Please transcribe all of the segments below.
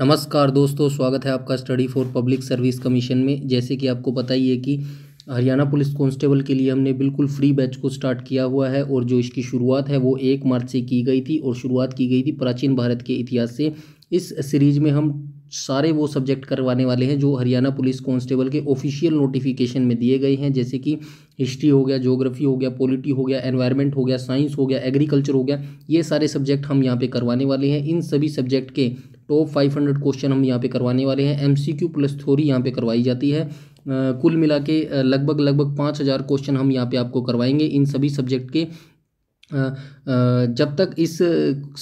नमस्कार दोस्तों स्वागत है आपका study for public service commission में जैसे कि आपको पता ही है कि हरियाणा पुलिस कांस्टेबल के लिए हमने बिल्कुल फ्री बैच को स्टार्ट किया हुआ है और जो इसकी शुरुआत है वो एक मार्च से की गई थी और शुरुआत की गई थी प्राचीन भारत के इतिहास से इस सीरीज में हम सारे वो सब्जेक्ट करवाने वाले हैं जो हरियाणा पुलिस कांस्टेबल के ऑफिशियल नोटिफिकेशन में दिए गए हैं जैसे कि हिस्ट्री हो गया ज्योग्राफी हो गया पॉलिटी हो गया एनवायरनमेंट हो गया साइंस हो गया एग्रीकल्चर हो गया ये सारे सब्जेक्ट हम यहाँ पे करवाने वाले हैं इन सभी सब्जेक्ट के टॉप फाइव हंड्रेड क्वेश्चन हम यहाँ पे करवाने वाले हैं M C Q plus theory यहाँ पे करवाई जाती है कुल मिला के लगभग लगभग पाँच हज़ार क्वेश्चन हम यहाँ पे आपको करवाएंगे इन सभी सब्जेक्ट के जब तक इस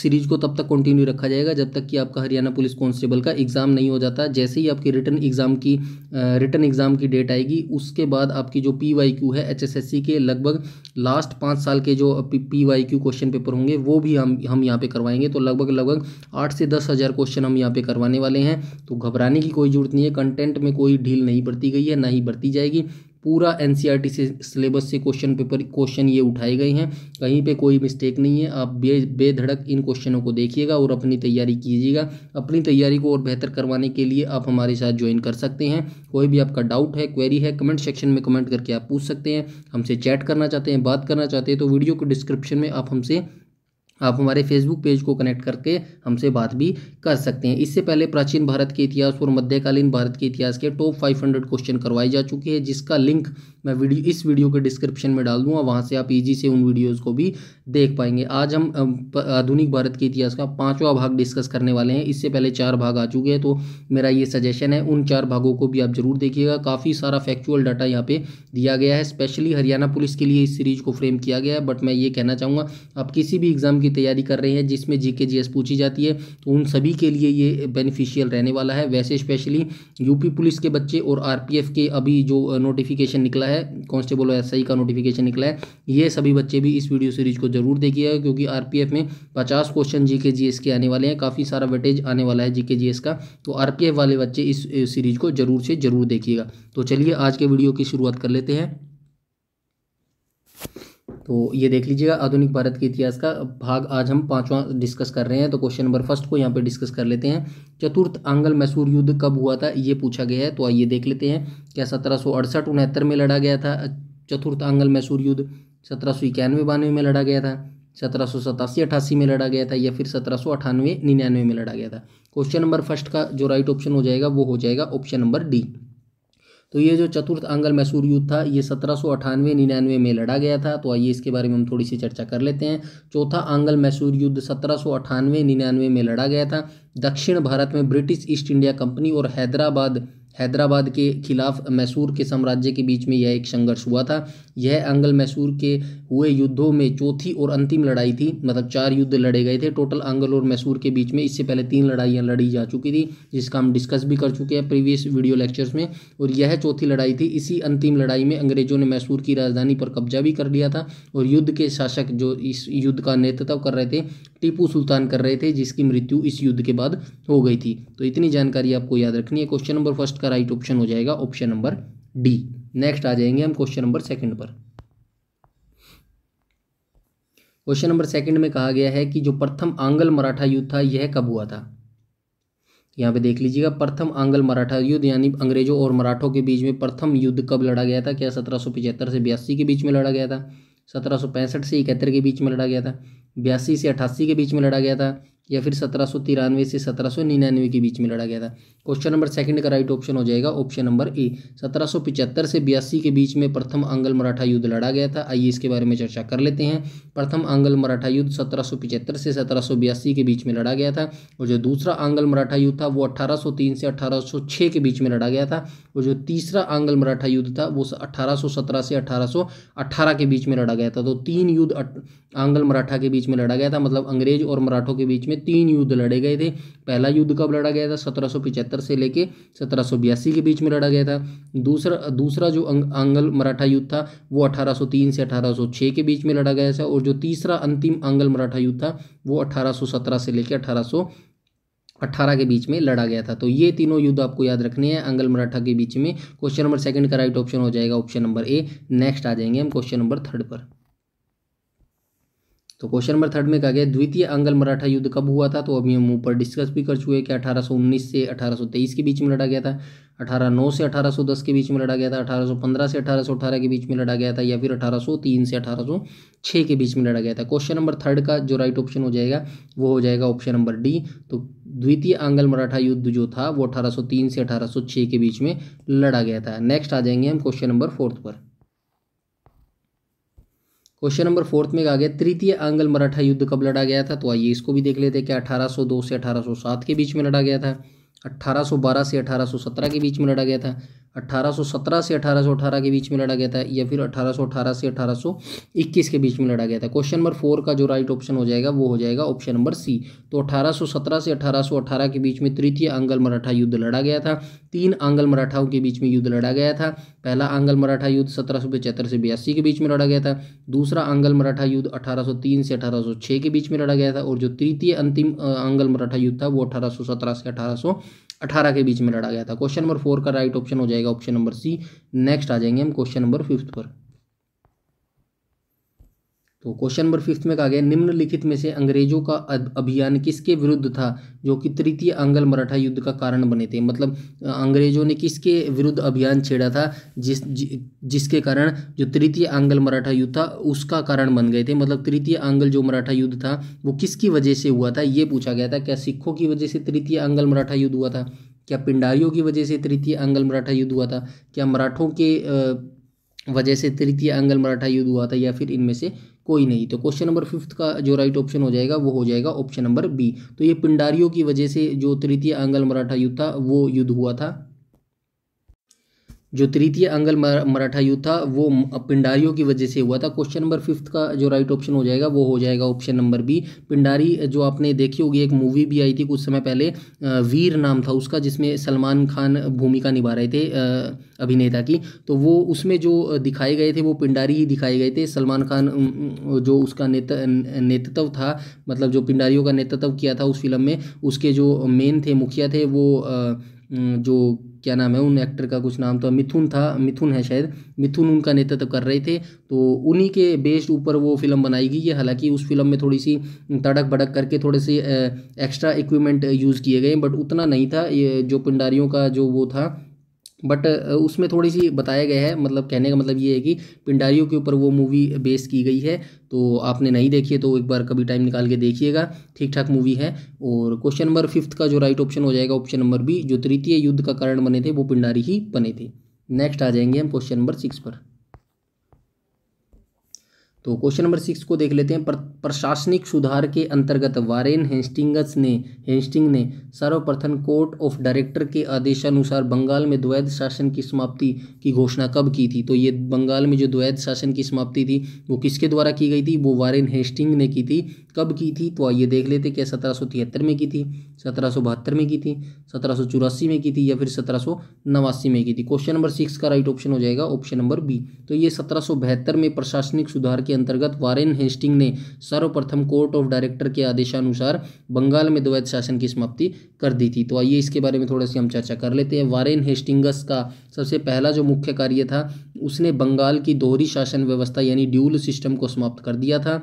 सीरीज़ को तब तक कंटिन्यू रखा जाएगा जब तक कि आपका हरियाणा पुलिस कांस्टेबल का एग्ज़ाम नहीं हो जाता जैसे ही आपकी रिटर्न एग्ज़ाम की रिटर्न एग्ज़ाम की डेट आएगी उसके बाद आपकी जो पी वाई क्यू है एचएसएससी के लगभग लास्ट पाँच साल के जो P Y Q question paper होंगे वो भी हम हम यहाँ पर करवाएंगे तो लगभग लगभग आठ से दस हज़ार क्वेश्चन हम यहाँ पर करवाने वाले हैं तो घबराने की कोई ज़रूरत नहीं है कंटेंट में कोई ढील नहीं बरती गई है ना ही बरती जाएगी पूरा एन सी आर टी से सिलेबस से क्वेश्चन पेपर क्वेश्चन ये उठाए गए हैं कहीं पे कोई मिस्टेक नहीं है आप बे बेधड़क इन क्वेश्चनों को देखिएगा और अपनी तैयारी कीजिएगा अपनी तैयारी को और बेहतर करवाने के लिए आप हमारे साथ ज्वाइन कर सकते हैं कोई भी आपका डाउट है क्वेरी है कमेंट सेक्शन में कमेंट करके आप पूछ सकते हैं हमसे चैट करना चाहते हैं बात करना चाहते हैं तो वीडियो के डिस्क्रिप्शन में आप हमसे आप हमारे फेसबुक पेज को कनेक्ट करके हमसे बात भी कर सकते हैं इससे पहले प्राचीन भारत के इतिहास और मध्यकालीन भारत के इतिहास के टॉप 500 क्वेश्चन करवाए जा चुके हैं जिसका लिंक मैं वीडियो इस वीडियो के डिस्क्रिप्शन में डाल दूँगा वहाँ से आप ईजी से उन वीडियोज़ को भी देख पाएंगे आज हम आधुनिक भारत के इतिहास का पाँचवा भाग डिस्कस करने वाले हैं इससे पहले चार भाग आ चुके हैं तो मेरा ये सजेशन है उन चार भागों को भी आप ज़रूर देखिएगा काफ़ी सारा फैक्चुअल डाटा यहाँ पर दिया गया है स्पेशली हरियाणा पुलिस के लिए इस सीरीज़ को फ्रेम किया गया है बट मैं ये कहना चाहूँगा आप किसी भी एग्ज़ाम की तैयारी कर रहे हैं जिसमें जी के पूछी जाती है तो उन सभी के लिए ये बेनिफिशियल रहने वाला है वैसे स्पेशली यूपी पुलिस के बच्चे और आर के अभी जो नोटिफिकेशन निकला है है कॉन्स्टेबल और एसआई का नोटिफिकेशन निकला है ये सभी बच्चे भी इस वीडियो सीरीज को जरूर देखिएगा क्योंकि आरपीएफ में पचास क्वेश्चन जीके जीएस के आने वाले हैं काफ़ी सारा वेटेज आने वाला है जीके जीएस का तो आरपीएफ वाले बच्चे इस सीरीज को जरूर से जरूर देखिएगा तो चलिए आज के वीडियो की शुरुआत कर लेते हैं तो ये देख लीजिएगा आधुनिक भारत के इतिहास का भाग आज हम पांचवा डिस्कस कर रहे हैं तो क्वेश्चन नंबर फर्स्ट को यहाँ पे डिस्कस कर लेते हैं चतुर्थ आंगल मैसूर युद्ध कब हुआ था ये पूछा गया है तो आइए देख लेते हैं क्या सत्रह सौ अड़सठ उनहत्तर में लड़ा गया था चतुर्थ आंगल मैसूर युद्ध सत्रह सौ इक्यानवे बानवे में लड़ा गया था सत्रह सौ सतासी अठासी में लड़ा गया था या फिर सत्रह सौ अठानवे निन्यानवे में लड़ा गया था क्वेश्चन नंबर फर्स्ट का जो राइट ऑप्शन हो जाएगा वो हो जाएगा ऑप्शन नंबर डी तो ये जो चतुर्थ आंगल मैसूर युद्ध था ये सत्रह सौ अठानवे निन्यानवे में लड़ा गया था तो आइए इसके बारे में हम थोड़ी सी चर्चा कर लेते हैं चौथा आंगल मैसूर युद्ध सत्रह सौ अठानवे निन्यानवे में लड़ा गया था दक्षिण भारत में ब्रिटिश ईस्ट इंडिया कंपनी और हैदराबाद हैदराबाद के खिलाफ मैसूर के साम्राज्य के बीच में यह एक संघर्ष हुआ था यह आंगल मैसूर के हुए युद्धों में चौथी और अंतिम लड़ाई थी मतलब चार युद्ध लड़े गए थे टोटल आंगल और मैसूर के बीच में इससे पहले तीन लड़ाइयाँ लड़ी जा चुकी थी जिसका हम डिस्कस भी कर चुके हैं प्रीवियस वीडियो लेक्चर्स में और यह चौथी लड़ाई थी इसी अंतिम लड़ाई में अंग्रेजों ने मैसूर की राजधानी पर कब्जा भी कर लिया था और युद्ध के शासक जो इस युद्ध का नेतृत्व कर रहे थे टीपू सुल्तान कर रहे थे जिसकी मृत्यु इस युद्ध के बाद हो गई थी तो इतनी जानकारी आपको याद रखनी है क्वेश्चन नंबर फर्स्ट इसका राइट ऑप्शन हो जाएगा ऑप्शन नंबर डी नेक्स्ट आ जाएंगे हम क्वेश्चन नंबर सेकंड पर क्वेश्चन नंबर सेकंड में कहा गया है कि जो प्रथम आंगल मराठा युद्ध था यह कब हुआ था यहाँ पे देख लीजिएगा प्रथम आंगल मराठा युद्ध यानी अंग्रेजों और मराठों के बीच में प्रथम युद्ध कब लड़ा गया था क्या सत्रह से बयासी के बीच में लड़ा गया था सत्रह से इकहत्तर के बीच में लड़ा गया था बयासी से अट्ठासी के बीच में लड़ा गया था या फिर सत्रह से सत्रह के बीच में लड़ा गया था क्वेश्चन नंबर सेकंड का राइट ऑप्शन हो जाएगा ऑप्शन नंबर ए 1775 से बयासी के बीच में प्रथम आंगल मराठा युद्ध लड़ा गया था आइए इसके बारे में चर्चा कर लेते हैं प्रथम आंगल मराठा युद्ध 1775 से 1782 के बीच में लड़ा गया था और जो दूसरा आंगल मराठा युद्ध था वो 1803 से 1806 के बीच में लड़ा गया था और जो तीसरा आंगल मराठा युद्ध था वो अठारह से अठारह के बीच में लड़ा गया था तो तीन युद्ध आंगल मराठा के बीच में लड़ा गया था मतलब अंग्रेज और मराठों के बीच में तीन युद्ध लड़े गए थे पहला युद्ध कब लड़ा गया था सत्रह सत्तर से लेके सत्रह के बीच में लड़ा गया था दूसरा दूसरा जो अंग, आंगल मराठा युद्ध था वो 1803 से 1806 के बीच में लड़ा गया था और जो तीसरा अंतिम आंगल मराठा युद्ध था वो 1817 से लेकर 1800 अट्ठारह के बीच में लड़ा गया था तो ये तीनों युद्ध आपको याद रखने हैं अंगल मराठा के बीच में क्वेश्चन नंबर सेकंड का राइट ऑप्शन हो जाएगा ऑप्शन नंबर ए नेक्स्ट आ जाएंगे हम क्वेश्चन नंबर थर्ड पर तो क्वेश्चन नंबर थर्ड में कहा गया द्वितीय अंगल मराठा युद्ध कब हुआ था तो अभी हम ऊपर डिस्कस भी कर चुके हैं कि 1819 से 1823 के बीच में लड़ा गया था 1809 से 1810 के बीच में लड़ा गया था 1815 से 1818 के बीच में लड़ा गया था या फिर 1803 से 1806 के बीच में लड़ा गया था क्वेश्चन नंबर थर्ड का जो राइट ऑप्शन हो जाएगा वो हो जाएगा ऑप्शन नंबर डी तो द्वितीय आंगल मराठा युद्ध जो था वो अठारह से अठारह के बीच में लड़ा गया था नेक्स्ट आ जाएंगे हम क्वेश्चन नंबर फोर्थ पर क्वेश्चन नंबर फोर्थ में आ गया तृतीय आंगल मराठा युद्ध कब लड़ा गया था तो आइए इसको भी देख लेते हैं कि 1802 से 1807 के बीच में लड़ा गया था 1812 से 1817 के बीच में लड़ा गया था 1817 से 1818 के बीच में लड़ा गया था या फिर 1818 से 1821 के बीच में लड़ा गया था क्वेश्चन नंबर फोर का जो राइट ऑप्शन हो जाएगा वो हो जाएगा ऑप्शन नंबर सी तो 1817 से 1818 के बीच में तृतीय आंगल मराठा युद्ध लड़ा गया था तीन आंगल मराठाओं के बीच में युद्ध लड़ा गया था पहला आंगल मराठा युद्ध सत्रह से बयासी के बीच में लड़ा गया था दूसरा आंगल मराठा युद्ध अठारह से अठारह के बीच में लड़ा गया था और जो तृतीय अंतिम आंगल मराठा युद्ध था वो अठारह से अठारह अठारह के बीच में लड़ा गया था क्वेश्चन नंबर फोर का राइट ऑप्शन हो जाएगा ऑप्शन नंबर सी नेक्स्ट आ जाएंगे हम क्वेश्चन नंबर फिफ्थ पर तो क्वेश्चन नंबर फिफ्थ में कहा गया निम्नलिखित में से अंग्रेजों का अभियान किसके विरुद्ध था जो कि तृतीय आंगल मराठा युद्ध का कारण बने थे मतलब अंग्रेजों ने किसके विरुद्ध अभियान छेड़ा था जिस जि, जिसके कारण जो तृतीय आंगल मराठा युद्ध था उसका कारण बन गए थे मतलब तृतीय आंगल जो मराठा युद्ध था वो किसकी वजह से हुआ था ये पूछा गया था क्या सिखों की वजह से तृतीय आंगल मराठा युद्ध हुआ था क्या पिंडारियों की वजह से तृतीय आंगल मराठा युद्ध हुआ था क्या मराठों के वजह से तृतीय आंगल मराठा युद्ध हुआ था या फिर इनमें से कोई नहीं तो क्वेश्चन नंबर फिफ्थ का जो राइट ऑप्शन हो जाएगा वो हो जाएगा ऑप्शन नंबर बी तो ये पिंडारियों की वजह से जो तृतीय आंगल मराठा युद्ध था वो युद्ध हुआ था जो तृतीय अंगल मराठा युद्ध था वो पिंडारियों की वजह से हुआ था क्वेश्चन नंबर फिफ्थ का जो राइट ऑप्शन हो जाएगा वो हो जाएगा ऑप्शन नंबर बी पिंडारी जो आपने देखी होगी एक मूवी भी आई थी कुछ समय पहले वीर नाम था उसका जिसमें सलमान खान भूमिका निभा रहे थे अभिनेता की तो वो उसमें जो दिखाए गए थे वो पिंडारी ही दिखाए गए थे सलमान खान जो उसका नेत नेतृत्व था मतलब जो पिंडारियों का नेतृत्व किया था उस फिल्म में उसके जो मेन थे मुखिया थे वो जो क्या नाम है उन एक्टर का कुछ नाम था मिथुन था मिथुन है शायद मिथुन उनका नेतृत्व कर रहे थे तो उन्हीं के बेस्ड ऊपर वो फिल्म बनाई गई है हालांकि उस फिल्म में थोड़ी सी तड़क भड़क करके थोड़े से एक्स्ट्रा इक्विपमेंट यूज़ किए गए बट उतना नहीं था ये जो पिंडारियों का जो वो था बट उसमें थोड़ी सी बताया गया है मतलब कहने का मतलब ये है कि पिंडारियों के ऊपर वो मूवी बेस की गई है तो आपने नहीं देखी है तो एक बार कभी टाइम निकाल के देखिएगा ठीक ठाक मूवी है और क्वेश्चन नंबर फिफ्थ का जो राइट ऑप्शन हो जाएगा ऑप्शन नंबर बी जो तृतीय युद्ध का कारण बने थे वो पिंडारी ही बने थे नेक्स्ट आ जाएंगे हम क्वेश्चन नंबर सिक्स पर तो क्वेश्चन नंबर सिक्स को देख लेते हैं प्रशासनिक सुधार के अंतर्गत वारेन हेस्टिंगस ने हेस्टिंग ने सर्वप्रथम कोर्ट ऑफ डायरेक्टर के आदेशानुसार बंगाल में द्वैध शासन की समाप्ति की घोषणा कब की थी तो ये बंगाल में जो द्वैध शासन की समाप्ति थी वो किसके द्वारा की गई थी वो वारेन हेस्टिंग ने की थी कब की थी तो आइए देख लेते क्या सत्रह में की थी सत्रह में की थी सत्रह में की थी या फिर सत्रह में की थी क्वेश्चन नंबर सिक्स का राइट ऑप्शन हो जाएगा ऑप्शन नंबर बी तो ये सत्रह में प्रशासनिक सुधार के अंतर्गत वारेन हेस्टिंग ने सर्वप्रथम कोर्ट ऑफ डायरेक्टर के आदेशानुसार बंगाल में द्वैत शासन की समाप्ति कर दी थी तो आइए इसके बारे में थोड़ा सी हम चर्चा कर लेते हैं वारेन हेस्टिंगस का सबसे पहला जो मुख्य कार्य था उसने बंगाल की दोहरी शासन व्यवस्था यानी ड्यूल सिस्टम को समाप्त कर दिया था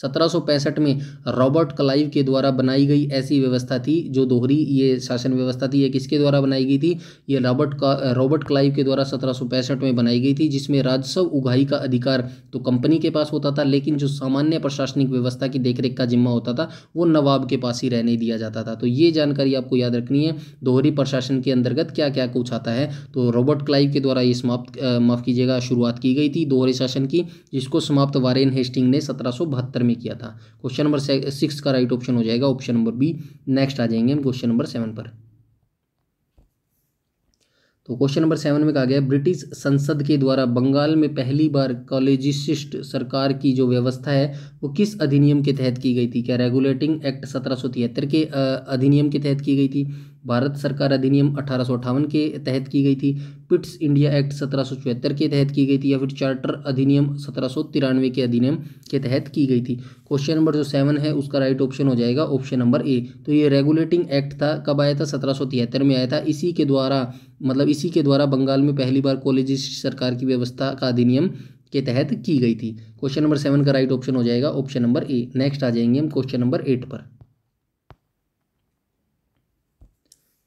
सत्रह में रॉबर्ट क्लाइव के द्वारा बनाई गई ऐसी व्यवस्था थी जो दोहरी ये शासन व्यवस्था थी ये किसके द्वारा बनाई गई थी ये रॉबर्ट का रॉबर्ट क्लाइव के द्वारा सत्रह में बनाई गई थी जिसमें राजस्व उगाही का अधिकार तो कंपनी के पास होता था लेकिन जो सामान्य प्रशासनिक व्यवस्था की देखरेख का जिम्मा होता था वो नवाब के पास ही रहने दिया जाता था तो ये जानकारी आपको याद रखनी है दोहरी प्रशासन के अंतर्गत क्या क्या कुछ आता है तो रॉबर्ट क्लाइव के द्वारा ये समाप्त माफ़ कीजिएगा शुरुआत की गई थी दोहरे शासन की जिसको समाप्त वारेन हेस्टिंग ने सत्रह में किया था क्वेश्चन नंबर सिक्स का राइट ऑप्शन हो जाएगा ऑप्शन नंबर बी नेक्स्ट आ जाएंगे हम क्वेश्चन नंबर सेवन पर तो क्वेश्चन नंबर सेवन में कहा गया ब्रिटिश संसद के द्वारा बंगाल में पहली बार कॉलेजिस्ट सरकार की जो व्यवस्था है वो किस अधिनियम के तहत की गई थी क्या रेगुलेटिंग एक्ट सत्रह के अधिनियम के तहत की गई थी भारत सरकार अधिनियम अठारह के तहत की गई थी पिट्स इंडिया एक्ट सत्रह के तहत की गई थी या फिर चार्टर अधिनियम सत्रह के अधिनियम के तहत की गई थी क्वेश्चन नंबर जो सेवन है उसका राइट ऑप्शन हो जाएगा ऑप्शन नंबर ए तो ये रेगुलेटिंग एक्ट था कब आया था सत्रह में आया था इसी के द्वारा मतलब इसी के द्वारा बंगाल में पहली बार कॉलेज सरकार की व्यवस्था का अधिनियम के तहत की गई थी क्वेश्चन नंबर सेवन का राइट ऑप्शन हो जाएगा ऑप्शन नंबर ए नेक्स्ट आ जाएंगे हम क्वेश्चन नंबर एट पर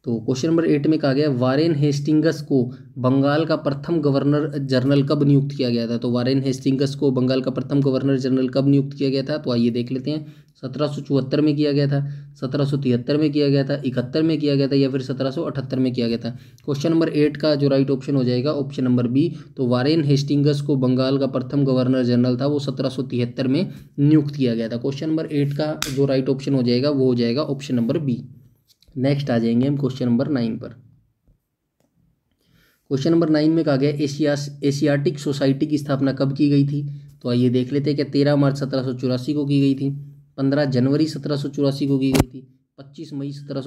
तो क्वेश्चन नंबर एट में कहा गया वारेन हेस्टिंगस को बंगाल का प्रथम गवर्नर जनरल कब नियुक्त किया गया था तो वारेन हेस्टिंगस को बंगाल का प्रथम गवर्नर जनरल कब नियुक्त किया गया था तो आइए देख लेते हैं सत्रह में किया गया था सत्रह में किया गया था इकहत्तर में किया गया था या फिर सत्रह में किया गया था क्वेश्चन नंबर एट का जो राइट ऑप्शन हो जाएगा ऑप्शन नंबर बी तो वारेन हेस्टिंगस को बंगाल का प्रथम गवर्नर जनरल था वो सत्रह में नियुक्त किया गया था क्वेश्चन नंबर एट का जो राइट ऑप्शन हो जाएगा वो हो जाएगा ऑप्शन नंबर बी नेक्स्ट आ जाएंगे हम क्वेश्चन नंबर नाइन पर क्वेश्चन नंबर नाइन में कहा गया एशिया एशियाटिक सोसाइटी की स्थापना कब की गई थी तो आइए देख लेते हैं कि तेरह मार्च सत्रह को की गई थी पंद्रह जनवरी सत्रह को की गई थी 25 मई सत्रह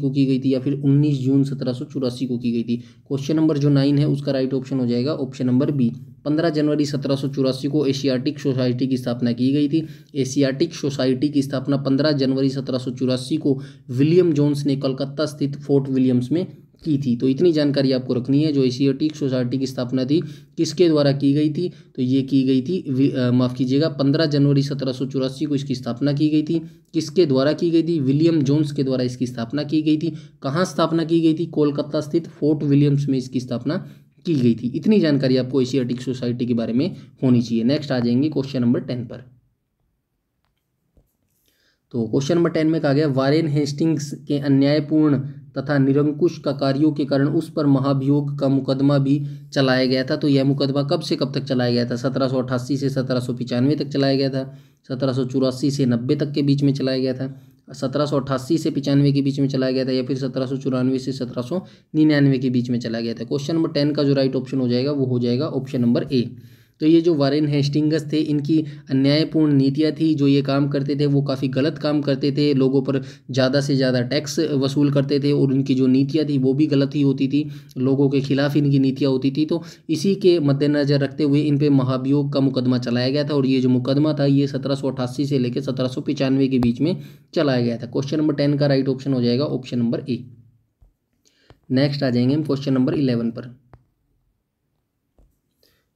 को की गई थी या फिर 19 जून सत्रह को की गई थी क्वेश्चन नंबर जो नाइन है उसका राइट ऑप्शन हो जाएगा ऑप्शन नंबर बी 15 जनवरी सत्रह को एशियाटिक सोसाइटी की स्थापना की गई थी एशियाटिक सोसाइटी की स्थापना 15 जनवरी सत्रह को विलियम जोन्स ने कलकत्ता स्थित फोर्ट विलियम्स में की थी तो इतनी जानकारी आपको रखनी है जो एशियाटिक सोसाइटी की स्थापना थी किसके द्वारा की गई थी तो ये की गई थी माफ़ कीजिएगा पंद्रह जनवरी सत्रह को इसकी स्थापना की गई थी किसके द्वारा की गई थी विलियम जोन्स के द्वारा इसकी स्थापना की गई थी कहाँ स्थापना की गई थी कोलकाता स्थित फोर्ट विलियम्स में इसकी स्थापना की गई थी इतनी जानकारी आपको एशियाटिक सोसाइटी के बारे में होनी चाहिए नेक्स्ट आ जाएंगे क्वेश्चन नंबर टेन पर तो क्वेश्चन नंबर टेन में कहा गया वारेन हेस्टिंग्स के अन्यायपूर्ण तथा निरंकुश का कार्यों के कारण उस पर महाभियोग का मुकदमा भी चलाया गया था तो यह मुकदमा कब से कब तक चलाया गया था सत्रह से सत्रह तक चलाया गया था सत्रह से नब्बे तक के बीच में चलाया गया था सत्रह से पचानवे के बीच में चलाया गया था या फिर सत्रह से सत्रह के बीच में चलाया गया था क्वेश्चन नंबर टेन का जो राइट ऑप्शन हो जाएगा वो हो जाएगा ऑप्शन नंबर ए तो ये जो वारेन हेस्टिंगस थे इनकी अन्यायपूर्ण नीतियाँ थी जो ये काम करते थे वो काफ़ी गलत काम करते थे लोगों पर ज़्यादा से ज़्यादा टैक्स वसूल करते थे और उनकी जो नीतियाँ थी वो भी गलत ही होती थी लोगों के ख़िलाफ़ इनकी नीतियाँ होती थी तो इसी के मद्देनज़र रखते हुए इन पर महाभियोग का मुकदमा चलाया गया था और ये जो मुकदमा था ये सत्रह से लेकर सत्रह के बीच में चलाया गया था क्वेश्चन नंबर टेन का राइट ऑप्शन हो जाएगा ऑप्शन नंबर ए नेक्स्ट आ जाएंगे हम क्वेश्चन नंबर इलेवन पर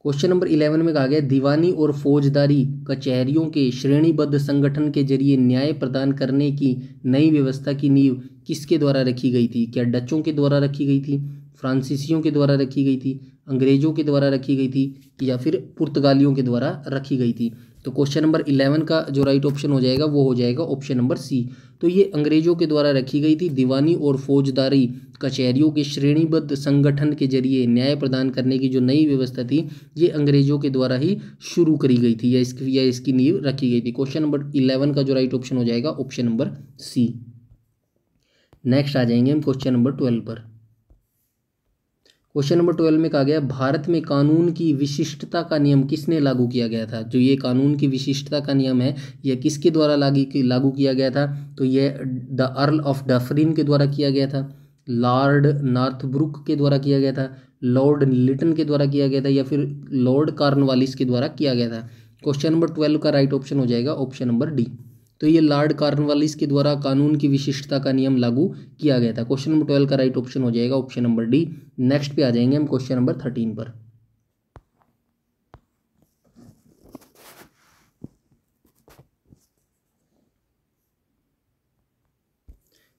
क्वेश्चन नंबर इलेवन में कहा गया दीवानी और फौजदारी कचहरियों के श्रेणीबद्ध संगठन के जरिए न्याय प्रदान करने की नई व्यवस्था की नींव किसके द्वारा रखी गई थी क्या डचों के द्वारा रखी गई थी फ्रांसीसियों के द्वारा रखी गई थी अंग्रेजों के द्वारा रखी गई थी या फिर पुर्तगालियों के द्वारा रखी गई थी तो क्वेश्चन नंबर इलेवन का जो राइट ऑप्शन हो जाएगा वो हो जाएगा ऑप्शन नंबर सी तो ये अंग्रेज़ों के द्वारा रखी गई थी दीवानी और फौजदारी कचहरियों के श्रेणीबद्ध संगठन के जरिए न्याय प्रदान करने की जो नई व्यवस्था थी ये अंग्रेज़ों के द्वारा ही शुरू करी गई थी या इसकी या इसकी नींव रखी गई थी क्वेश्चन नंबर इलेवन का जो राइट ऑप्शन हो जाएगा ऑप्शन नंबर सी नेक्स्ट आ जाएंगे हम क्वेश्चन नंबर ट्वेल्व पर क्वेश्चन नंबर ट्वेल्व में कहा गया भारत में कानून की विशिष्टता का नियम किसने लागू किया गया था जो ये कानून की विशिष्टता का नियम है यह किसके द्वारा लागू लागू किया गया था तो यह द अर्ल ऑफ डफरिन के द्वारा किया गया था लॉर्ड नॉर्थब्रुक के द्वारा किया गया था लॉर्ड लिटन के द्वारा किया गया था या फिर लॉर्ड कार्नवालिस के द्वारा किया गया था क्वेश्चन नंबर ट्वेल्व का राइट ऑप्शन हो जाएगा ऑप्शन नंबर डी तो ये लॉर्ड कार्नवालिस के द्वारा कानून की विशिष्टता का नियम लागू किया गया था क्वेश्चन नंबर ट्वेल्व का राइट ऑप्शन हो जाएगा ऑप्शन नंबर डी नेक्स्ट पे आ जाएंगे हम क्वेश्चन नंबर थर्टीन पर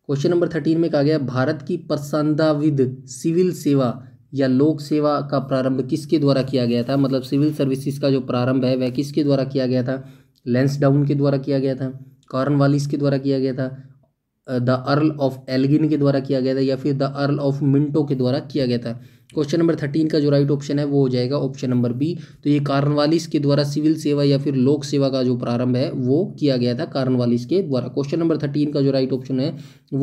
क्वेश्चन नंबर थर्टीन में कहा गया भारत की पसंदाविद सिविल सेवा या लोक सेवा का प्रारंभ किसके द्वारा किया गया था मतलब सिविल सर्विसेज का जो प्रारंभ है वह किसके द्वारा किया गया था लेंस डाउन के द्वारा किया गया था कार्नवालिस के द्वारा किया गया था द अर्ल ऑफ एलगिन के द्वारा किया गया था या फिर द अर्ल ऑफ मिंटो के द्वारा किया गया था क्वेश्चन नंबर थर्टीन का जो राइट ऑप्शन है वो हो जाएगा ऑप्शन नंबर बी तो ये कार्नवालिस के द्वारा सिविल सेवा या फिर लोक सेवा का जो प्रारंभ है वो किया गया था कार्नवालिस के द्वारा क्वेश्चन नंबर थर्टीन का जो राइट ऑप्शन है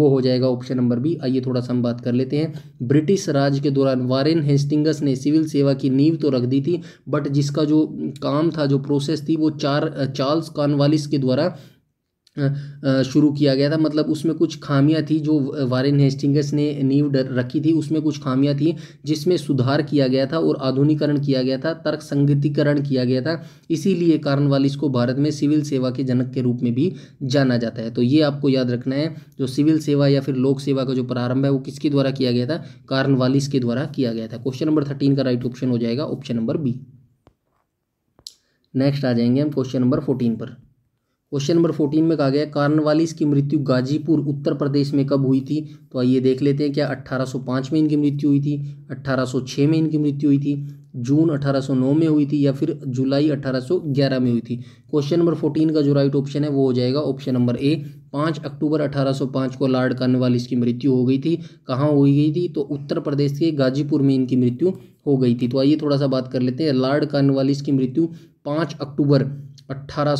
वो हो जाएगा ऑप्शन नंबर बी आइए थोड़ा सा हम बात कर लेते हैं ब्रिटिश राज के दौरान वारेन हेस्टिंगस ने सिविल सेवा की नींव तो रख दी थी बट जिसका जो काम था जो प्रोसेस थी वो चार चार्ल्स कार्नवालिस के द्वारा शुरू किया गया था मतलब उसमें कुछ खामियां थी जो वारेन हेस्टिंगस ने नींव रखी थी उसमें कुछ खामियां थी जिसमें सुधार किया गया था और आधुनिकरण किया गया था तर्क संगतिकरण किया गया था इसीलिए कार्नवालिस इसको भारत में सिविल सेवा के जनक के रूप में भी जाना जाता है तो ये आपको याद रखना है जो सिविल सेवा या फिर लोक सेवा का जो प्रारंभ है वो किसके द्वारा किया गया था वालिस के द्वारा किया गया था क्वेश्चन नंबर थर्टीन का राइट ऑप्शन हो जाएगा ऑप्शन नंबर बी नेक्स्ट आ जाएंगे हम क्वेश्चन नंबर फोर्टीन पर क्वेश्चन नंबर फोर्टीन में कहा गया कार्नवालिस की मृत्यु गाजीपुर उत्तर प्रदेश में कब हुई थी तो आइए देख लेते हैं क्या 1805 में इनकी मृत्यु हुई थी 1806 में इनकी मृत्यु हुई थी जून 1809 में हुई थी या फिर जुलाई 1811 में हुई थी क्वेश्चन नंबर फोर्टीन का जो राइट ऑप्शन है वो हो जाएगा ऑप्शन नंबर ए पाँच अक्टूबर पाँच को लॉर्ड कार्नवालिस की मृत्यु हो गई थी कहाँ हो गई थी तो उत्तर प्रदेश के गाजीपुर में इनकी मृत्यु हो गई थी तो आइए थोड़ा सा बात कर लेते हैं लॉर्ड कार्नवालिस की मृत्यु पाँच अक्टूबर अट्ठारह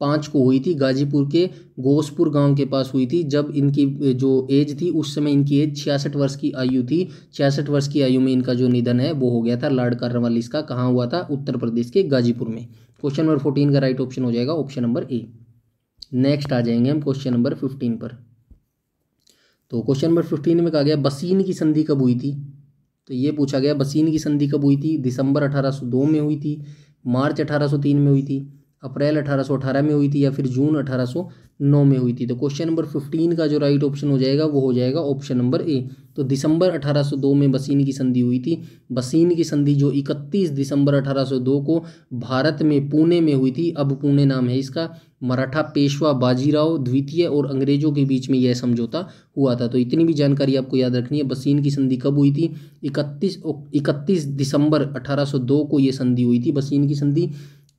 पाँच को हुई थी गाजीपुर के गोसपुर गांव के पास हुई थी जब इनकी जो एज थी उस समय इनकी एज छियासठ वर्ष की आयु थी छियासठ वर्ष की आयु में इनका जो निधन है वो हो गया था लाड कार्रवाली इसका कहाँ हुआ था उत्तर प्रदेश के गाजीपुर में क्वेश्चन नंबर फोर्टीन का राइट ऑप्शन हो जाएगा ऑप्शन नंबर ए नेक्स्ट आ जाएंगे हम क्वेश्चन नंबर फिफ्टीन पर तो क्वेश्चन नंबर फिफ्टीन में कहा गया बसीन की संधि कब हुई थी तो ये पूछा गया बसीन की संधि कब हुई थी दिसंबर दो में हुई थी मार्च तीन में हुई थी अप्रैल 1818 में हुई थी या फिर जून 1809 में हुई थी तो क्वेश्चन नंबर 15 का जो राइट ऑप्शन हो जाएगा वो हो जाएगा ऑप्शन नंबर ए तो दिसंबर 1802 में बसीन की संधि हुई थी बसीन की संधि जो 31 दिसंबर 1802 को भारत में पुणे में हुई थी अब पुणे नाम है इसका मराठा पेशवा बाजीराव द्वितीय और अंग्रेजों के बीच में यह समझौता हुआ था तो इतनी भी जानकारी आपको याद रखनी है बसीन की संधि कब हुई थी इकतीस इकतीस दिसंबर दो को यह संधि हुई थी बसीन की संधि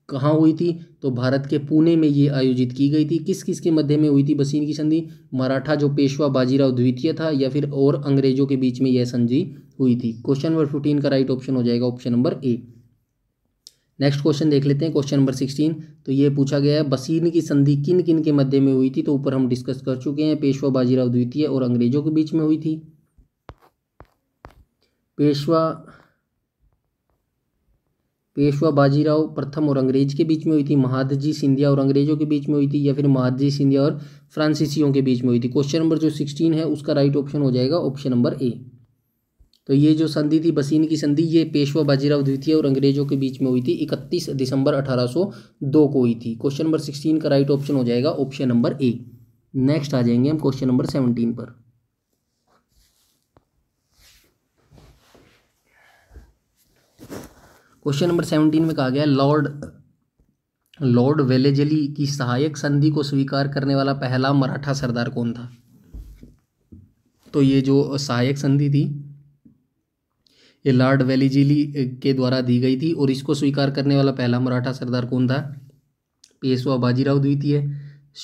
कहाँ हुई थी तो भारत के पुणे में ये आयोजित की गई थी किस किस के मध्य में हुई थी बसीन की संधि मराठा जो पेशवा बाजीराव द्वितीय था या फिर और अंग्रेजों के बीच में यह संधि हुई थी क्वेश्चन नंबर फिफ्टीन का राइट ऑप्शन हो जाएगा option number A next question देख लेते हैं क्वेश्चन नंबर सिक्सटीन तो ये पूछा गया है बसीन की संधि किन किन के मध्य में हुई थी तो ऊपर हम डिस्कस कर चुके हैं पेशवा बाजीराव द्वितीय और अंग्रेजों के बीच में हुई थी पेशवा पेशवा बाजीराव प्रथम और अंग्रेज के बीच में हुई थी महादजी सिंधिया और अंग्रेजों के बीच में हुई थी या फिर महादजी सिंधिया और फ्रांसीसियों के बीच में हुई थी क्वेश्चन नंबर जो सिक्सटीन है उसका राइट ऑप्शन हो जाएगा ऑप्शन नंबर ए तो ये जो संधि थी बसीन की संधि ये पेशवा बाजीराव द्वितीय और अंग्रेजों के बीच में हुई थी इकतीस दिसंबर अठारह को हुई थी क्वेश्चन नंबर सिक्सटीन का राइट ऑप्शन हो जाएगा ऑप्शन नंबर ए नेक्स्ट आ जाएंगे हम क्वेश्चन नंबर सेवनटीन पर क्वेश्चन नंबर सेवनटीन में कहा गया लॉर्ड लॉर्ड वेलेजली की सहायक संधि को स्वीकार करने वाला पहला मराठा सरदार कौन था तो ये जो सहायक संधि थी ये लॉर्ड वेलेजली के द्वारा दी गई थी और इसको स्वीकार करने वाला पहला मराठा सरदार कौन था पेशवा बाजीराव द्वितीय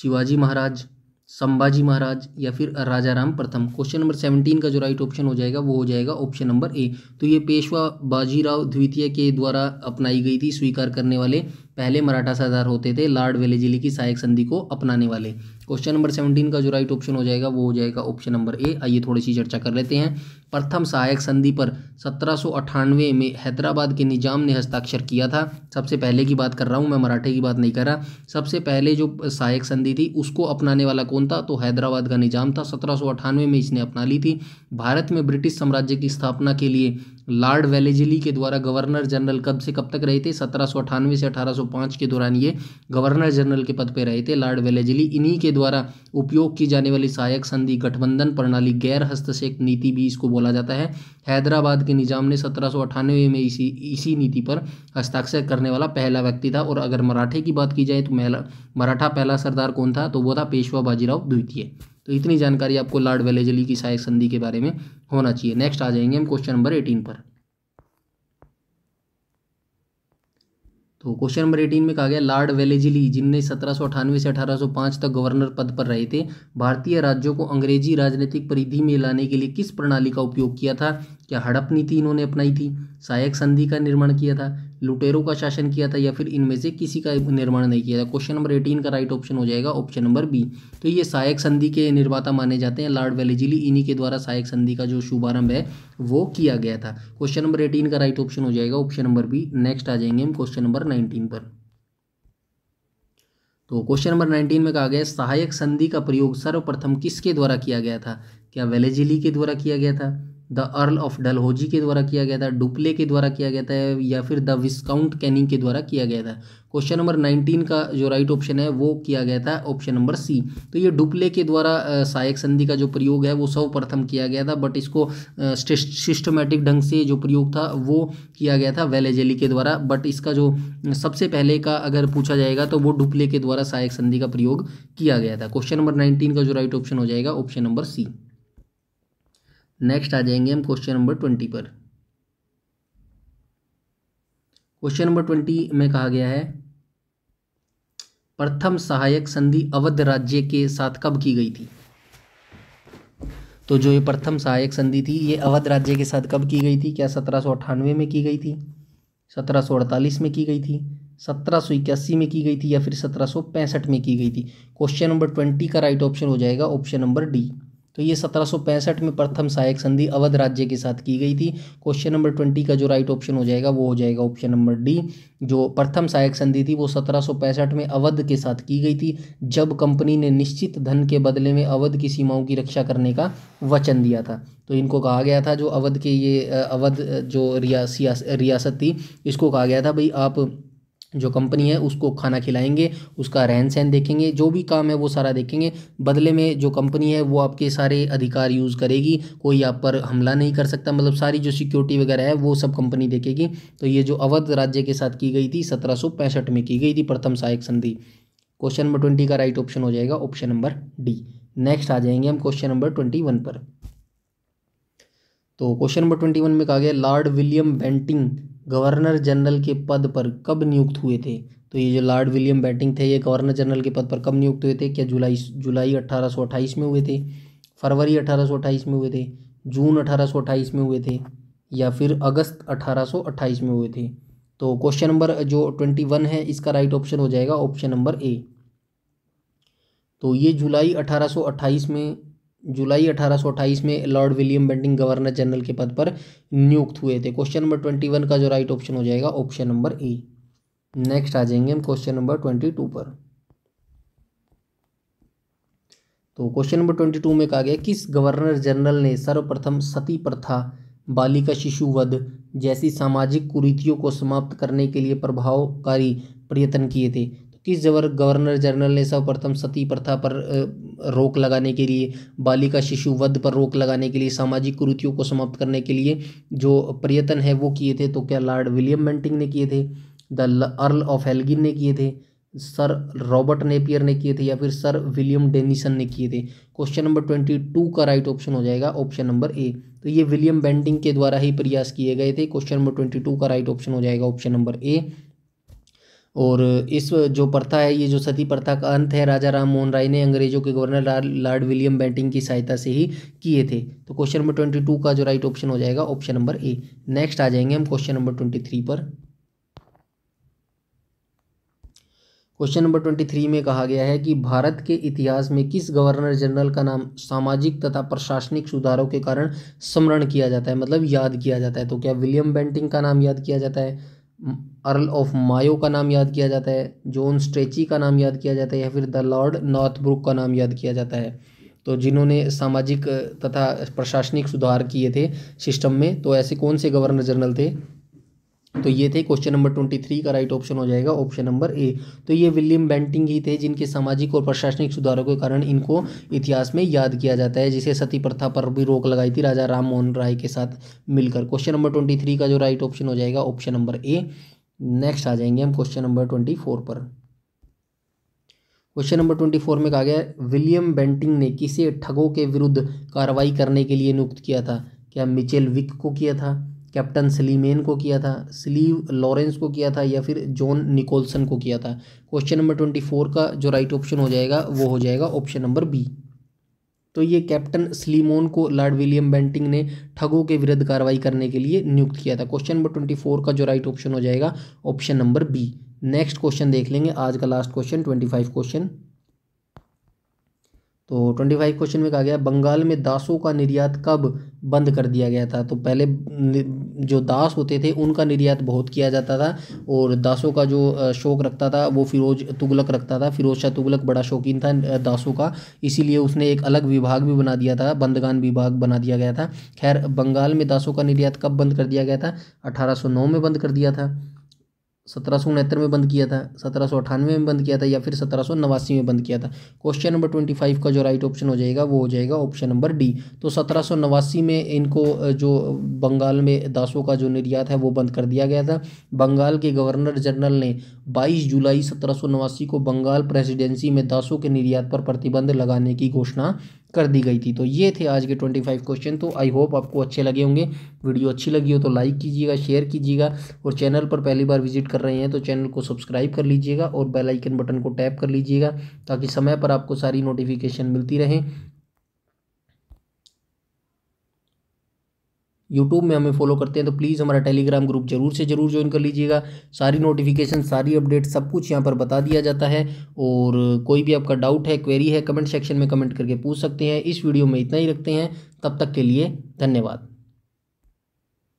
शिवाजी महाराज संभाजी महाराज या फिर राजा राम प्रथम क्वेश्चन नंबर सेवनटीन का जो राइट ऑप्शन हो जाएगा वो हो जाएगा ऑप्शन नंबर ए तो ये पेशवा बाजीराव द्वितीय के द्वारा अपनाई गई थी स्वीकार करने वाले पहले मराठा सरदार होते थे लार्ड जिले की सहायक संधि को अपनाने वाले क्वेश्चन नंबर सेवनटीन का जो राइट ऑप्शन हो जाएगा वो हो जाएगा ऑप्शन नंबर ए आइए थोड़ी सी चर्चा कर लेते हैं प्रथम सहायक संधि पर सत्रह में हैदराबाद के निजाम ने हस्ताक्षर किया था सबसे पहले की बात कर रहा हूँ मैं मराठे की बात नहीं कर रहा सबसे पहले जो सहायक संधि थी उसको अपनाने वाला कौन था तो हैदराबाद का निजाम था सत्रह में इसने अपना ली थी भारत में ब्रिटिश साम्राज्य की स्थापना के लिए लॉर्ड वेलेजली के द्वारा गवर्नर जनरल कब से कब तक रहे थे सत्रह से 1805 के दौरान ये गवर्नर जनरल के पद पर रहे थे लॉर्ड वेलेजली इन्हीं के द्वारा उपयोग की जाने वाली सहायक संधि गठबंधन प्रणाली गैर हस्तक्षेप नीति भी इसको बोला जाता है हैदराबाद के निजाम ने सत्रह में इसी इसी नीति पर हस्ताक्षर करने वाला पहला व्यक्ति था और अगर मराठे की बात की जाए तो मराठा पहला सरदार कौन था तो वो था पेशवा बाजीराव द्वितीय तो इतनी जानकारी आपको लॉर्ड वेलेजली की सहायक संधि के बारे में होना चाहिए नेक्स्ट आ जाएंगे हम क्वेश्चन नंबर एटीन पर तो क्वेश्चन नंबर एटीन में कहा गया लॉर्ड वेलेजली जिनने सत्रह से 1805 तक गवर्नर पद पर रहे थे भारतीय राज्यों को अंग्रेजी राजनीतिक परिधि में लाने के लिए किस प्रणाली का उपयोग किया था क्या हड़प नीति इन्होंने अपनाई थी सहायक संधि का निर्माण किया था लुटेरों का शासन किया था या फिर इनमें से किसी का निर्माण नहीं किया था क्वेश्चन नंबर एटीन का राइट ऑप्शन हो जाएगा ऑप्शन नंबर बी तो ये सहायक संधि के निर्माता माने जाते हैं लॉर्ड वेलेजिली इन्हीं के द्वारा सहायक संधि का जो शुभारंभ है वो किया गया था क्वेश्चन नंबर एटीन का राइट ऑप्शन हो जाएगा ऑप्शन नंबर बी नेक्स्ट आ जाएंगे हम क्वेश्चन नंबर नाइनटीन पर तो क्वेश्चन नंबर नाइनटीन में कहा गया सहायक संधि का प्रयोग सर्वप्रथम किसके द्वारा किया गया था क्या वेलेजिली के द्वारा किया गया था द अर्ल ऑफ डलहोजी के द्वारा किया गया था डुप्ले के द्वारा किया गया था या फिर द विस्काउंट कैनिंग के द्वारा किया गया था क्वेश्चन नंबर नाइनटीन का जो राइट ऑप्शन है वो किया गया था ऑप्शन नंबर सी तो ये डुप्ले के द्वारा सहायक संधि का जो प्रयोग है वो सर्वप्रथम किया गया था बट इसको सिस्टमेटिक ढंग से जो प्रयोग था वो किया गया था वेलेजेली के द्वारा बट इसका जो सबसे पहले का अगर पूछा जाएगा तो वो डुप्ले के द्वारा सहायक संधि का प्रयोग किया गया था क्वेश्चन नंबर नाइनटीन का जो राइट ऑप्शन हो जाएगा ऑप्शन नंबर सी नेक्स्ट आ जाएंगे हम क्वेश्चन नंबर ट्वेंटी पर क्वेश्चन नंबर ट्वेंटी में कहा गया है प्रथम सहायक संधि अवध राज्य के साथ कब की गई थी तो जो ये प्रथम सहायक संधि थी ये अवध राज्य के साथ कब की गई थी क्या सत्रह में की गई थी सत्रह अड़तालीस में की गई थी सत्रह इक्यासी में की गई थी या फिर सत्रह पैंसठ में की गई थी क्वेश्चन नंबर ट्वेंटी का राइट ऑप्शन हो जाएगा ऑप्शन नंबर डी तो ये सत्रह में प्रथम सहायक संधि अवध राज्य के साथ की गई थी क्वेश्चन नंबर ट्वेंटी का जो राइट ऑप्शन हो जाएगा वो हो जाएगा ऑप्शन नंबर डी जो प्रथम सहायक संधि थी वो सत्रह में अवध के साथ की गई थी जब कंपनी ने निश्चित धन के बदले में अवध की सीमाओं की रक्षा करने का वचन दिया था तो इनको कहा गया था जो अवध के ये अवध जो रिया रियासत थी इसको कहा गया था भाई आप जो कंपनी है उसको खाना खिलाएंगे उसका रहन सहन देखेंगे जो भी काम है वो सारा देखेंगे बदले में जो कंपनी है वो आपके सारे अधिकार यूज़ करेगी कोई आप पर हमला नहीं कर सकता मतलब सारी जो सिक्योरिटी वगैरह है वो सब कंपनी देखेगी तो ये जो अवध राज्य के साथ की गई थी सत्रह में की गई थी प्रथम सहायक संधि क्वेश्चन नंबर ट्वेंटी का राइट ऑप्शन हो जाएगा ऑप्शन नंबर डी नेक्स्ट आ जाएंगे हम क्वेश्चन नंबर ट्वेंटी वन पर तो क्वेश्चन नंबर ट्वेंटी वन में कहा गया Lord William Bentinck governor general के पद पर कब नियुक्त हुए थे तो ये जो लॉर्ड विलियम बेंटिंग थे ये गवर्नर जनरल के पद पर कब नियुक्त हुए थे क्या जुलाई जुलाई अट्ठारह में हुए थे फरवरी अठारह में हुए थे जून अठारह में हुए थे या फिर अगस्त अठारह में हुए थे तो क्वेश्चन नंबर जो ट्वेंटी वन है इसका राइट ऑप्शन हो जाएगा ऑप्शन नंबर ए तो ये जुलाई अट्ठाईस में जुलाई 1828 में Lord William Bentinck governor general के पद पर नियुक्त हुए थे क्वेश्चन नंबर ट्वेंटी वन का जो राइट ऑप्शन हो जाएगा ऑप्शन नंबर ए नेक्स्ट आ जाएंगे हम क्वेश्चन नंबर ट्वेंटी टू पर तो क्वेश्चन नंबर ट्वेंटी टू में कहा गया किस गवर्नर जनरल ने सर्वप्रथम सती प्रथा बालिका शिशु वध जैसी सामाजिक कुरीतियों को समाप्त करने के लिए प्रभावकारी प्रयत्न किए थे किस जबर गवर्नर जनरल ने सर्वप्रथम सती प्रथा पर रोक लगाने के लिए बालिका शिशु वध पर रोक लगाने के लिए सामाजिक कुरीतियों को समाप्त करने के लिए जो प्रयत्न है वो किए थे तो क्या लॉर्ड विलियम मेंटिंग ने किए थे द अर्ल ऑफ हेल्गिन ने किए थे सर रॉबर्ट नेपियर ने किए थे या फिर सर विलियम डेनिसन ने किए थे क्वेश्चन नंबर ट्वेंटी टू का राइट ऑप्शन हो जाएगा ऑप्शन नंबर ए तो ये विलियम बेंटिंग के द्वारा ही प्रयास किए गए थे क्वेश्चन नंबर ट्वेंटी टू का राइट ऑप्शन हो जाएगा ऑप्शन नंबर ए और इस जो प्रथा है ये जो सती प्रथा का अंत है राजा राम मोहन राय ने अंग्रेजों के गवर्नर लॉर्ड विलियम बैंटिंग की सहायता से ही किए थे तो क्वेश्चन नंबर ट्वेंटी टू का जो राइट ऑप्शन हो जाएगा ऑप्शन नंबर ए नेक्स्ट आ जाएंगे हम क्वेश्चन नंबर ट्वेंटी थ्री पर क्वेश्चन नंबर ट्वेंटी थ्री में कहा गया है कि भारत के इतिहास में किस गवर्नर जनरल का नाम सामाजिक तथा प्रशासनिक सुधारों के कारण स्मरण किया जाता है मतलब याद किया जाता है तो क्या विलियम बैंटिंग का नाम याद किया जाता है अर्ल ऑफ मायो का नाम याद किया जाता है जॉन स्ट्रेची का नाम याद किया जाता है या फिर द लॉर्ड नॉर्थब्रुक का नाम याद किया जाता है तो जिन्होंने सामाजिक तथा प्रशासनिक सुधार किए थे सिस्टम में तो ऐसे कौन से गवर्नर जनरल थे तो ये थे क्वेश्चन नंबर ट्वेंटी थ्री का राइट ऑप्शन हो जाएगा ऑप्शन नंबर ए तो ये विलियम बेंटिंग ही थे जिनके सामाजिक और प्रशासनिक सुधारों के कारण इनको इतिहास में याद किया जाता है जिसे सती प्रथा पर भी रोक लगाई थी राजा राम मोहन राय के साथ मिलकर क्वेश्चन नंबर ट्वेंटी थ्री का जो राइट ऑप्शन हो जाएगा ऑप्शन नंबर ए नेक्स्ट आ जाएंगे हम क्वेश्चन नंबर ट्वेंटी फोर पर क्वेश्चन नंबर ट्वेंटी फोर में कहा गया विलियम बेंटिंग ने किसे ठगों के विरुद्ध कार्रवाई करने के लिए नियुक्त किया था क्या मिचेल विक को किया था कैप्टन सलीमेन को किया था स्लीव लॉरेंस को किया था या फिर जॉन निकोलसन को किया था क्वेश्चन नंबर ट्वेंटी फोर का जो राइट right ऑप्शन हो जाएगा वो हो जाएगा ऑप्शन नंबर बी तो ये कैप्टन स्लीमोन को लॉर्ड विलियम बेंटिंग ने ठगों के विरुद्ध कार्रवाई करने के लिए नियुक्त किया था क्वेश्चन नंबर ट्वेंटी फोर का जो राइट ऑप्शन हो जाएगा option number B next question देख लेंगे आज का last question twenty five question तो ट्वेंटी फाइव क्वेश्चन में कहा गया बंगाल में दासों का निर्यात कब बंद कर दिया गया था तो पहले जो दास होते थे उनका निर्यात बहुत किया जाता था और दासों का जो शौक रखता था वो फिरोज तुगलक रखता था फिरोज शाह तुगलक बड़ा शौकीन था दासों का इसीलिए उसने एक अलग विभाग भी बना दिया था बंदगान विभाग बना दिया गया था खैर बंगाल में दासों का निर्यात कब बंद कर दिया गया था अठारह में बंद कर दिया था सत्रह में बंद किया था सत्रह में बंद किया था या फिर सत्रह में बंद किया था क्वेश्चन नंबर ट्वेंटी फाइव का जो राइट ऑप्शन हो जाएगा वो हो जाएगा ऑप्शन नंबर डी तो सत्रह में इनको जो बंगाल में दासों का जो निर्यात है वो बंद कर दिया गया था बंगाल के गवर्नर जनरल ने 22 जुलाई सत्रह को बंगाल प्रेसिडेंसी में दासों के निर्यात पर प्रतिबंध लगाने की घोषणा कर दी गई थी तो ये थे आज के ट्वेंटी फाइव क्वेश्चन तो आई होप आपको अच्छे लगे होंगे वीडियो अच्छी लगी हो तो लाइक कीजिएगा शेयर कीजिएगा और चैनल पर पहली बार विजिट कर रहे हैं तो चैनल को सब्सक्राइब कर लीजिएगा और बेल आइकन बटन को टैप कर लीजिएगा ताकि समय पर आपको सारी नोटिफिकेशन मिलती रहे यूट्यूब में हमें फॉलो करते हैं तो प्लीज़ हमारा टेलीग्राम ग्रुप जरूर से ज़रूर ज्वाइन कर लीजिएगा सारी नोटिफिकेशन सारी अपडेट सब कुछ यहाँ पर बता दिया जाता है और कोई भी आपका डाउट है क्वेरी है कमेंट सेक्शन में कमेंट करके पूछ सकते हैं इस वीडियो में इतना ही रखते हैं तब तक के लिए धन्यवाद